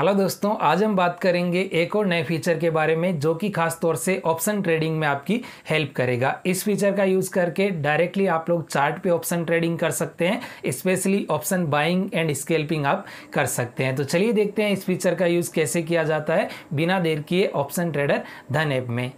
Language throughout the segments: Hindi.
हेलो दोस्तों आज हम बात करेंगे एक और नए फीचर के बारे में जो कि खास तौर से ऑप्शन ट्रेडिंग में आपकी हेल्प करेगा इस फीचर का यूज़ करके डायरेक्टली आप लोग चार्ट पे ऑप्शन ट्रेडिंग कर सकते हैं specially option buying and scalping आप कर सकते हैं तो चलिए देखते हैं इस फीचर का यूज़ कैसे किया जाता है बिना देर किए ऑप्शन ट्रेडर धन ऐप में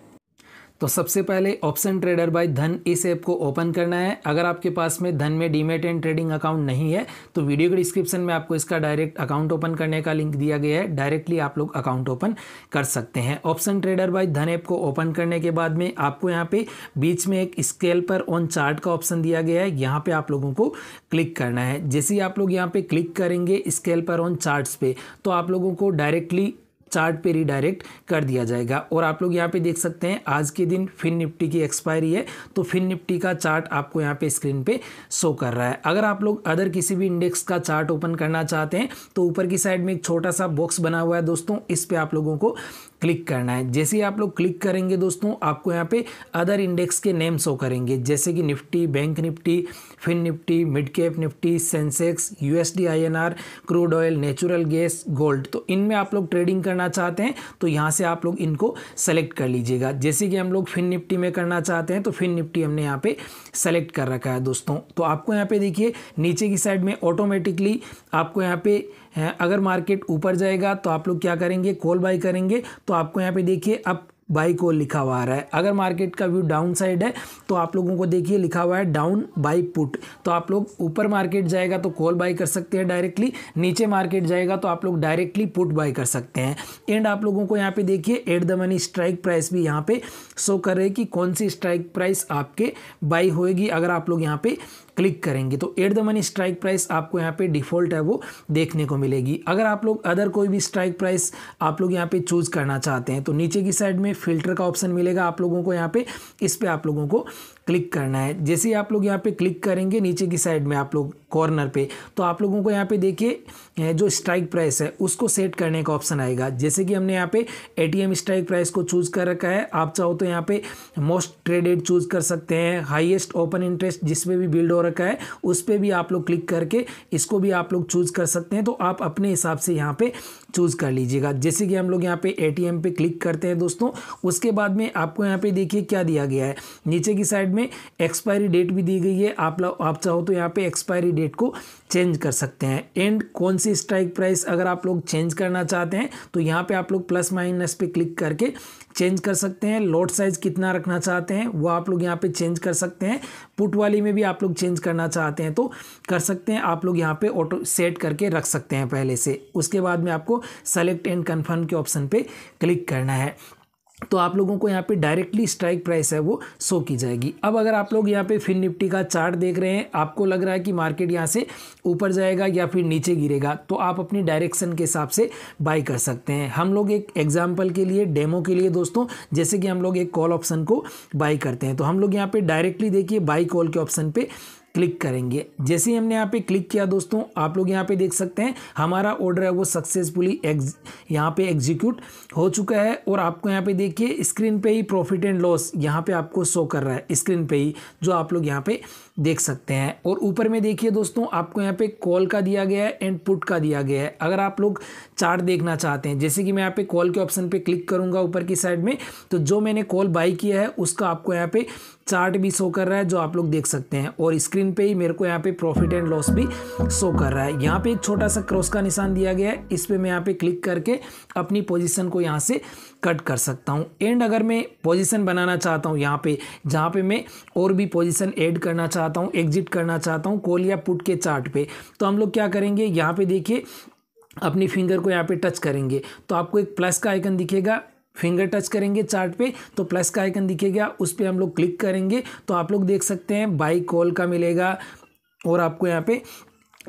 तो सबसे पहले ऑप्शन ट्रेडर बाय धन इस ऐप को ओपन करना है अगर आपके पास में धन में डीमेट एंड ट्रेडिंग अकाउंट नहीं है तो वीडियो के डिस्क्रिप्शन में आपको इसका डायरेक्ट अकाउंट ओपन करने का लिंक दिया गया है डायरेक्टली आप लोग अकाउंट ओपन कर सकते हैं option trader by Dhan app को ओपन करने के बाद में आपको यहाँ पे बीच में एक स्केल पर ऑन चार्ट का ऑप्शन दिया गया है यहाँ पर आप लोगों को क्लिक करना है जैसे ही आप लोग यहाँ पे क्लिक करेंगे स्केल पर ऑन चार्ट्स पे तो आप लोगों को डायरेक्टली चार्ट पे रिडायरेक्ट कर दिया जाएगा और आप लोग यहाँ पे देख सकते हैं आज के दिन फिन निफ्टी की एक्सपायरी है तो फिन निफ्टी का चार्ट आपको यहाँ पे स्क्रीन पे शो कर रहा है अगर आप लोग अदर किसी भी इंडेक्स का चार्ट ओपन करना चाहते हैं तो ऊपर की साइड में एक छोटा सा बॉक्स बना हुआ है दोस्तों इस पर आप लोगों को क्लिक करना है जैसे ही आप लोग क्लिक करेंगे दोस्तों आपको यहाँ पे अदर इंडेक्स के नेम शो करेंगे जैसे कि Nifty bank Nifty fin Nifty mid cap Nifty Sensex USD INR crude oil natural gas gold तो इनमें आप लोग ट्रेडिंग करना चाहते हैं तो यहाँ से आप लोग इनको सेलेक्ट कर लीजिएगा जैसे कि हम लोग फिन निफ्टी में करना चाहते हैं तो फिन निफ्टी हमने यहाँ पे सेलेक्ट कर रखा है दोस्तों तो आपको यहाँ पे देखिए नीचे की साइड में ऑटोमेटिकली आपको यहाँ पे अगर मार्केट ऊपर जाएगा तो आप लोग क्या करेंगे कॉल बाई करेंगे तो आपको यहाँ पे देखिए अब बाई कॉल लिखा हुआ आ रहा है अगर मार्केट का व्यू डाउन साइड है तो आप लोगों को देखिए लिखा हुआ है डाउन बाई पुट तो आप लोग ऊपर मार्केट जाएगा तो कॉल बाई कर सकते हैं डायरेक्टली नीचे मार्केट जाएगा तो आप लोग डायरेक्टली पुट बाई कर सकते हैं एंड आप लोगों को यहाँ पे देखिए at the money strike price भी यहाँ पे शो कर रहे कि कौन सी स्ट्राइक प्राइस आपके बाई होएगी अगर आप लोग यहाँ पे क्लिक करेंगे तो at the money strike price आपको यहाँ पे डिफ़ॉल्ट है वो देखने को मिलेगी अगर आप लोग अदर कोई भी स्ट्राइक प्राइस आप लोग यहाँ पे चूज़ करना चाहते हैं तो नीचे की साइड में फिल्टर का ऑप्शन मिलेगा आप लोगों को यहाँ पे इस पर आप लोगों को क्लिक करना है जैसे ही आप लोग यहाँ पे क्लिक करेंगे नीचे की साइड में आप लोग कॉर्नर पे तो आप लोगों को यहाँ पे देखिए जो स्ट्राइक प्राइस है उसको सेट करने का ऑप्शन आएगा जैसे कि हमने यहाँ पे एटीएम स्ट्राइक प्राइस को चूज कर रखा है आप चाहो तो यहाँ पे मोस्ट ट्रेडेड चूज कर सकते हैं हाईएस्ट ओपन इंटरेस्ट जिसमें भी बिल्ड हो रखा है उस पर भी आप लोग क्लिक करके इसको भी आप लोग चूज कर सकते हैं तो आप अपने हिसाब से यहाँ पर चूज़ कर लीजिएगा जैसे कि हम लोग यहाँ पे एटीएम पे क्लिक करते हैं दोस्तों उसके बाद में आपको यहाँ पे देखिए क्या दिया गया है नीचे की साइड में एक्सपायरी डेट भी दी गई है आप लोग आप चाहो तो यहाँ पे एक्सपायरी डेट को चेंज कर सकते हैं एंड कौन सी स्ट्राइक प्राइस अगर आप लोग चेंज करना चाहते हैं तो यहाँ पर आप लोग प्लस माइनस पे क्लिक करके चेंज कर सकते हैं लोड साइज़ कितना रखना चाहते हैं वो आप लोग यहाँ पर चेंज कर सकते हैं पुट वाली में भी आप लोग चेंज करना चाहते हैं तो कर सकते हैं आप लोग यहाँ पे ऑटो सेट करके रख सकते हैं पहले से उसके बाद में आपको सेलेक्ट एंड कन्फर्म के ऑप्शन पे क्लिक करना है तो आप लोगों को यहाँ पे डायरेक्टली स्ट्राइक प्राइस है वो शो की जाएगी अब अगर आप लोग यहाँ पे फिन निफ्टी का चार्ट देख रहे हैं आपको लग रहा है कि मार्केट यहाँ से ऊपर जाएगा या फिर नीचे गिरेगा तो आप अपनी डायरेक्शन के हिसाब से बाई कर सकते हैं हम लोग एक एग्जाम्पल के लिए डेमो के लिए दोस्तों जैसे कि हम लोग एक कॉल ऑप्शन को बाई करते हैं तो हम लोग यहाँ पर डायरेक्टली देखिए बाई कॉल के ऑप्शन पर क्लिक करेंगे जैसे ही हमने यहाँ पे क्लिक किया दोस्तों आप लोग यहाँ पे देख सकते हैं हमारा ऑर्डर है वो सक्सेसफुली एग्ज यहाँ पे एग्जीक्यूट हो चुका है और आपको यहाँ पे देखिए स्क्रीन पे ही प्रॉफिट एंड लॉस यहाँ पे आपको शो कर रहा है स्क्रीन पे ही जो आप लोग यहाँ पे देख सकते हैं और ऊपर में देखिए दोस्तों आपको यहाँ पे कॉल का दिया गया है एंड पुट का दिया गया है अगर आप लोग चार्ट देखना चाहते हैं जैसे कि मैं यहाँ पे कॉल के ऑप्शन पे क्लिक करूँगा ऊपर की साइड में तो जो मैंने कॉल बाई किया है उसका आपको यहाँ पे चार्ट भी शो कर रहा है जो आप लोग देख सकते हैं और स्क्रीन स्क्रीन पे ही मेरे को यहाँ पे प्रॉफिट एंड लॉस भी शो कर रहा है यहाँ पे एक छोटा सा क्रॉस का निशान दिया गया है इस पर मैं यहाँ पे क्लिक करके अपनी पोजीशन को यहाँ से कट कर सकता हूँ एंड अगर मैं पोजीशन बनाना चाहता हूँ यहाँ पे जहाँ पे मैं और भी पोजीशन ऐड करना चाहता हूँ एग्जिट करना चाहता हूँ कोल या पुट के चार्ट पे तो हम लोग क्या करेंगे यहाँ पे देखिए अपनी फिंगर को यहाँ पे टच करेंगे तो आपको एक प्लस का आइकन दिखेगा फिंगर टच करेंगे चार्ट पे तो प्लस का आइकन दिखेगा उस पर हम लोग क्लिक करेंगे तो आप लोग देख सकते हैं बाई कॉल का मिलेगा और आपको यहाँ पे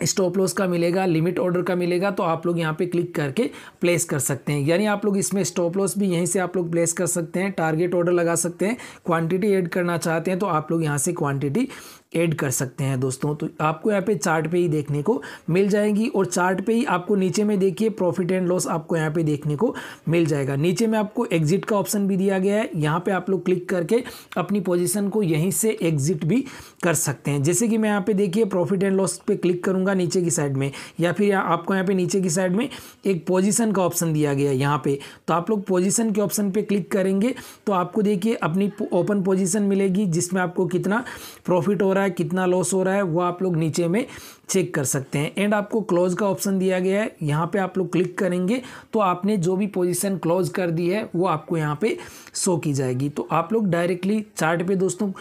स्टॉप लॉस का मिलेगा लिमिट ऑर्डर का मिलेगा तो आप लोग यहाँ पे क्लिक करके प्लेस कर सकते हैं यानी आप लोग इसमें स्टॉप लॉस भी यहीं से आप लोग प्लेस कर सकते हैं टारगेट ऑर्डर लगा सकते हैं क्वांटिटी ऐड करना चाहते हैं तो आप लोग यहाँ से क्वांटिटी ऐड कर सकते हैं दोस्तों तो आपको यहाँ पे चार्ट पे ही देखने को मिल जाएंगी और चार्ट पे ही आपको नीचे में देखिए प्रॉफिट एंड लॉस आपको यहाँ पे देखने को मिल जाएगा नीचे में आपको एग्जिट का ऑप्शन भी दिया गया है यहाँ पे आप लोग क्लिक करके अपनी पोजिशन को यहीं से एग्जिट भी कर सकते हैं जैसे कि मैं यहाँ पे देखिए प्रॉफिट एंड लॉस पर क्लिक करूँगा नीचे की साइड में या फिर आपको यहाँ पर नीचे की साइड में एक पोजिशन का ऑप्शन दिया गया है यहाँ पर तो आप लोग पोजिशन के ऑप्शन पर क्लिक करेंगे तो आपको देखिए अपनी ओपन पोजिशन मिलेगी जिसमें आपको कितना प्रॉफिट हो रहा है रहा है कितना लॉस हो रहा है वो आप लोग नीचे में चेक कर सकते हैं एंड आपको क्लोज का ऑप्शन दिया गया है यहाँ पे आप लोग क्लिक करेंगे तो आपने जो भी पोजीशन क्लोज कर दी है वो आपको यहाँ पे शो की जाएगी तो आप लोग डायरेक्टली चार्ट पे दोस्तों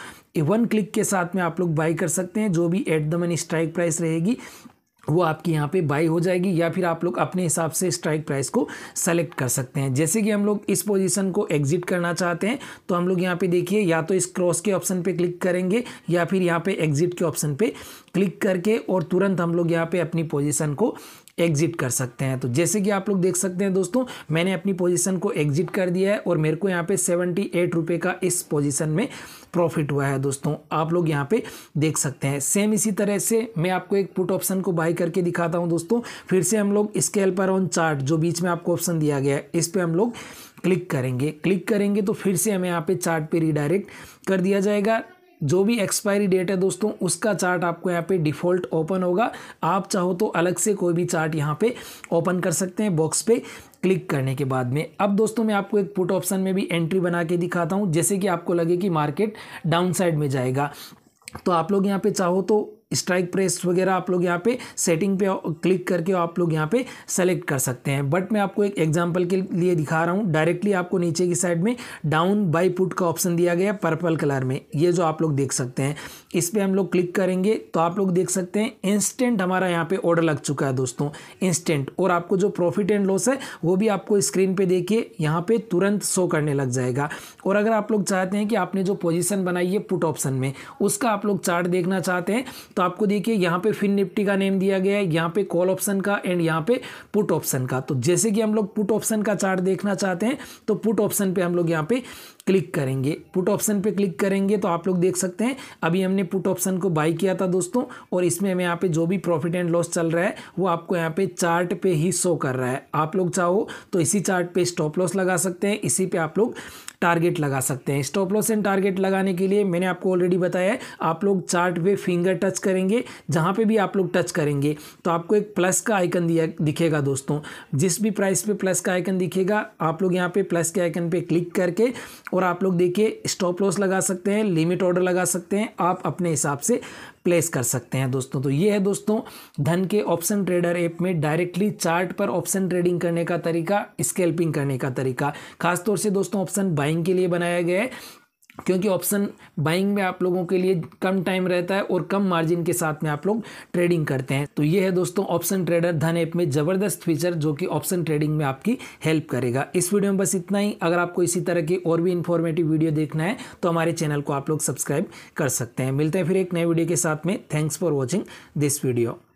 वन क्लिक के साथ में आप लोग बाई कर सकते हैं जो भी at the money strike price रहेगी वो आपकी यहाँ पे बाई हो जाएगी या फिर आप लोग अपने हिसाब से स्ट्राइक प्राइस को सेलेक्ट कर सकते हैं जैसे कि हम लोग इस पोजीशन को एग्जिट करना चाहते हैं तो हम लोग यहाँ पे देखिए या तो इस क्रॉस के ऑप्शन पे क्लिक करेंगे या फिर यहाँ पे एग्जिट के ऑप्शन पे क्लिक करके और तुरंत हम लोग यहाँ पे अपनी पोजीशन को एग्ज़िट कर सकते हैं तो जैसे कि आप लोग देख सकते हैं दोस्तों मैंने अपनी पोजीशन को एग्ज़िट कर दिया है और मेरे को यहाँ पे सेवेंटी एट रुपये का इस पोजीशन में प्रॉफिट हुआ है दोस्तों आप लोग यहाँ पे देख सकते हैं सेम इसी तरह से मैं आपको एक पुट ऑप्शन को बाई करके दिखाता हूँ दोस्तों फिर से हम लोग स्केल पर ऑन चार्ट जो बीच में आपको ऑप्शन दिया गया है इस पर हम लोग क्लिक करेंगे क्लिक करेंगे तो फिर से हमें यहाँ पे चार्ट पे रिडायरेक्ट कर दिया जाएगा जो भी एक्सपायरी डेट है दोस्तों उसका चार्ट आपको यहाँ पे डिफ़ॉल्ट ओपन होगा आप चाहो तो अलग से कोई भी चार्ट यहाँ पे ओपन कर सकते हैं बॉक्स पे क्लिक करने के बाद में अब दोस्तों मैं आपको एक पुट ऑप्शन में भी एंट्री बना के दिखाता हूँ जैसे कि आपको लगे कि मार्केट डाउन साइड में जाएगा तो आप लोग यहाँ पे चाहो तो स्ट्राइक प्रेस वगैरह आप लोग यहाँ पे सेटिंग पे क्लिक करके आप लोग यहाँ पे सेलेक्ट कर सकते हैं बट मैं आपको एक एग्जांपल के लिए दिखा रहा हूँ डायरेक्टली आपको नीचे की साइड में डाउन बाई पुट का ऑप्शन दिया गया पर्पल कलर में ये जो आप लोग देख सकते हैं इस पर हम लोग क्लिक करेंगे तो आप लोग देख सकते हैं इंस्टेंट हमारा यहाँ पर ऑर्डर लग चुका है दोस्तों इंस्टेंट और आपको जो प्रॉफिट एंड लॉस है वो भी आपको स्क्रीन पर देखिए यहाँ पर तुरंत शो करने लग जाएगा और अगर आप लोग चाहते हैं कि आपने जो पोजिशन बनाई है पुट ऑप्शन में उसका आप लोग चार्ट देखना चाहते हैं तो तो आपको देखिए यहाँ पे फिन निफ्टी का नेम दिया गया है यहाँ पे कॉल ऑप्शन का एंड यहाँ पे पुट ऑप्शन का तो जैसे कि हम लोग पुट ऑप्शन का चार्ट देखना चाहते हैं तो पुट ऑप्शन पे हम लोग यहाँ पे क्लिक करेंगे पुट ऑप्शन पे क्लिक करेंगे तो आप लोग देख सकते हैं अभी हमने पुट ऑप्शन को बाई किया था दोस्तों और इसमें हमें यहाँ पे जो भी प्रॉफिट एंड लॉस चल रहा है वो आपको यहाँ पे चार्ट पे ही शो कर रहा है आप लोग चाहो तो इसी चार्ट पे स्टॉप लॉस लगा सकते हैं इसी पे आप लोग टारगेट लगा सकते हैं स्टॉप लॉस एंड टारगेट लगाने के लिए मैंने आपको ऑलरेडी बताया है आप लोग चार्ट पे फिंगर टच करेंगे जहाँ पे भी आप लोग टच करेंगे तो आपको एक प्लस का आइकन दिया दिखेगा दोस्तों जिस भी प्राइस पे प्लस का आइकन दिखेगा आप लोग यहाँ पे प्लस के आइकन पे क्लिक करके और आप लोग देखिए स्टॉप लॉस लगा सकते हैं लिमिट ऑर्डर लगा सकते हैं आप अपने हिसाब से प्लेस कर सकते हैं दोस्तों तो ये है दोस्तों धन के ऑप्शन ट्रेडर ऐप में डायरेक्टली चार्ट पर ऑप्शन ट्रेडिंग करने का तरीका स्केल्पिंग करने का तरीका खासतौर से दोस्तों ऑप्शन बाइंग के लिए बनाया गया है क्योंकि ऑप्शन बाइंग में आप लोगों के लिए कम टाइम रहता है और कम मार्जिन के साथ में आप लोग ट्रेडिंग करते हैं तो ये है दोस्तों ऑप्शन ट्रेडर धन ऐप में ज़बरदस्त फीचर जो कि ऑप्शन ट्रेडिंग में आपकी हेल्प करेगा इस वीडियो में बस इतना ही अगर आपको इसी तरह की और भी इन्फॉर्मेटिव वीडियो देखना है तो हमारे चैनल को आप लोग सब्सक्राइब कर सकते हैं मिलते हैं फिर एक नए वीडियो के साथ में thanks for watching this video